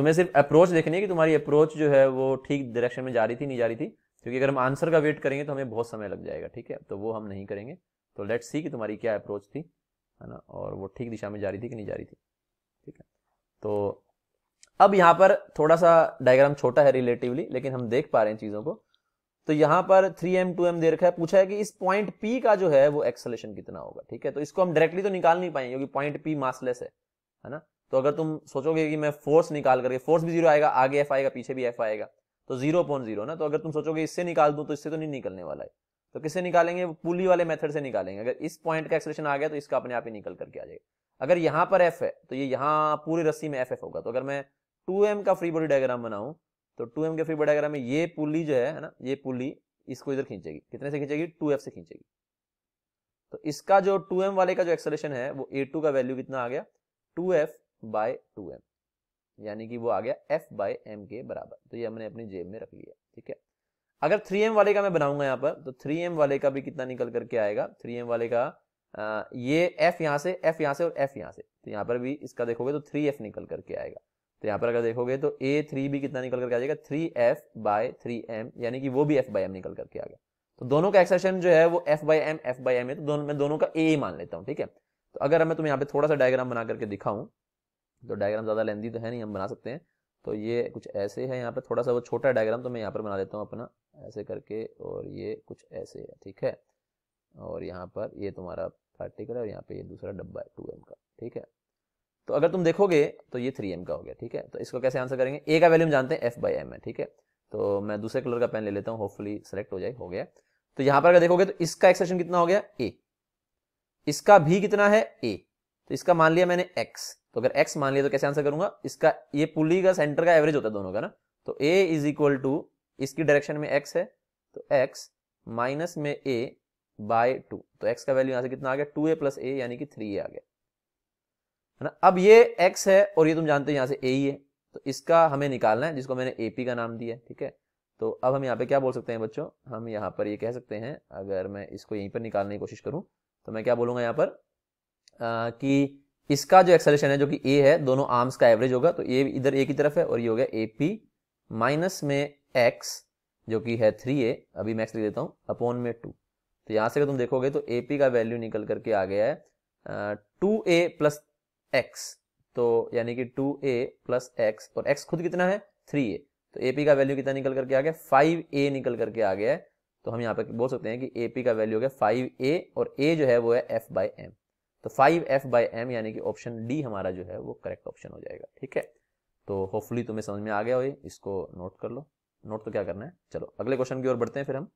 तुम्हें सिर्फ अप्रोच देखनी है कि तुम्हारी अप्रोच जो है वो ठीक डायरेक्शन में जा रही थी नहीं जा रही थी क्योंकि अगर हम आंसर का वेट करेंगे तो हमें बहुत समय लग जाएगा ठीक है तो वो हम नहीं करेंगे तो लेट्स सी कि तुम्हारी क्या अप्रोच थी है ना और वो ठीक दिशा में जा रही थी कि नहीं जा रही थी ठीक है तो अब यहाँ पर थोड़ा सा डायग्राम छोटा है रिलेटिवली लेकिन हम देख पा रहे हैं चीज़ों को तो यहाँ पर 3m 2m दे रखा है पूछा है कि इस पॉइंट P का जो है वो एक्सलेशन कितना होगा ठीक है तो इसको हम डायरेक्टली तो निकाल नहीं पाएंगे क्योंकि पॉइंट P मासलेस है है ना तो अगर तुम सोचोगे कि मैं फोर्स निकाल करके फोर्स भी जीरो आएगा आगे एफ आएगा पीछे भी एफ आएगा तो जीरो पॉइंट जीरो ना तो अगर तुम सोचोगे इससे निकाल दूं तो इससे तो नहीं निकलने वाला है तो किससे निकालेंगे पुली वाले मेथड से निकालेंगे अगर इस पॉइंट का एक्सलेशन आ गया तो इसका अपने आप ही निकल करके आ जाएगा अगर यहाँ पर एफ है तो ये यहाँ पूरी रस्सी में एफ एफ होगा तो अगर मैं टू एम का फ्री बॉडी डायग्राम बनाऊँ तो टू एम के फ्री बॉडी डायग्राम में ये पुली जो है ना ये पुली इसको इधर खींचेगी कितने से खींचेगी टू एफ से खींचेगी तो इसका जो टू एम वाले का जो एक्सलेशन है वो ए टू का वैल्यू कितना आ गया two F by two M यानी कि वो आ गया एफ बाय एम के बराबर तो ये हमने अपनी जेब में रख लिया ठीक है अगर थ्री एम वाले का मैं बनाऊंगा यहाँ पर तो थ्री एम वाले का भी कितना निकल करके आएगा थ्री एम वाले का आ, ये एफ यहाँ से एफ यहाँ से और एफ यहाँ से तो यहाँ पर भी इसका देखोगे तो थ्री एफ निकल करके आएगा तो यहाँ पर अगर देखोगे तो ए थ्री भी कितना निकल करके आ जाएगा three F by three M यानी कि वो भी एफ बाय एम निकल करके आ गया तो दोनों का एक्सेशन जो है वो F by M F by M है तो दोनों मैं दोनों का ए मान लेता हूँ ठीक है तो अगर मैं तुम्हें यहाँ पे थोड़ा सा डायग्राम बना करके दिखाऊं तो डायग्राम ज़्यादा लेंदी तो है नहीं हम बना सकते हैं तो ये कुछ ऐसे है यहाँ पर थोड़ा सा वो छोटा डायग्राम तो मैं यहाँ पर बना लेता हूँ अपना ऐसे करके और ये कुछ ऐसे है ठीक है और यहाँ पर ये तुम्हारा पार्टिकल है और यहाँ पर ये दूसरा डब्बा है टू का ठीक है तो अगर तुम देखोगे तो ये थ्री का हो गया ठीक है तो इसको कैसे आंसर करेंगे ए का वैल्यू हम जानते हैं एफ बाई एम है ठीक है तो मैं दूसरे कलर का पेन ले लेता हूँ होपफुली सेलेक्ट हो जाए हो गया तो यहाँ पर अगर देखोगे तो इसका एक्सेशन कितना हो गया ए इसका भी कितना है ए तो इसका मान लिया मैंने एक्स तो अगर एक्स मान लिया तो कैसे आंसर करूंगा इसका ये पुली का सेंटर का एवरेज होता है दोनों का ना तो ए इज इक्वल टू इसकी डायरेक्शन में एक्स है तो एक्स माइनस में ए बाय टू तो एक्स का वैल्यू यहां से कितना आ गया टू ए प्लस ए यानी कि थ्री आ गया है ना अब ये एक्स है और ये तुम जानते हो यहां से ए ही है तो इसका हमें निकालना है जिसको मैंने एपी का नाम दिया है ठीक है तो अब हम यहाँ पे क्या बोल सकते हैं बच्चों हम यहाँ पर ये यह कह सकते हैं अगर मैं इसको यहीं पर निकालने की कोशिश करूं तो मैं क्या बोलूंगा यहाँ पर कि इसका जो एक्सेलेशन है जो कि ए है दोनों आर्म्स का एवरेज होगा तो ए इधर ए की तरफ है और ये हो गया ए पी माइनस में एक्स जो कि है थ्री ए अभी मैं एक्स लिख देता हूँ अपोन में टू तो यहां से अगर तुम देखोगे तो ए पी का वैल्यू निकल करके आ गया है टू ए प्लस एक्स तो यानी कि टू ए प्लस एक्स और एक्स खुद कितना है थ्री ए तो ए पी का वैल्यू कितना निकल करके आ गया फाइव ए निकल करके आ गया है तो हम यहाँ पे बोल सकते हैं कि ए पी का वैल्यू हो गया फाइव ए और ए जो है वो है एफ बाई एम तो फाइव एफ बाई एम यानी कि ऑप्शन डी हमारा जो है वो करेक्ट ऑप्शन हो जाएगा ठीक है तो होपफुली तुम्हें समझ में आ गया हो इसको नोट कर लो नोट तो क्या करना है चलो अगले क्वेश्चन की ओर बढ़ते हैं फिर हम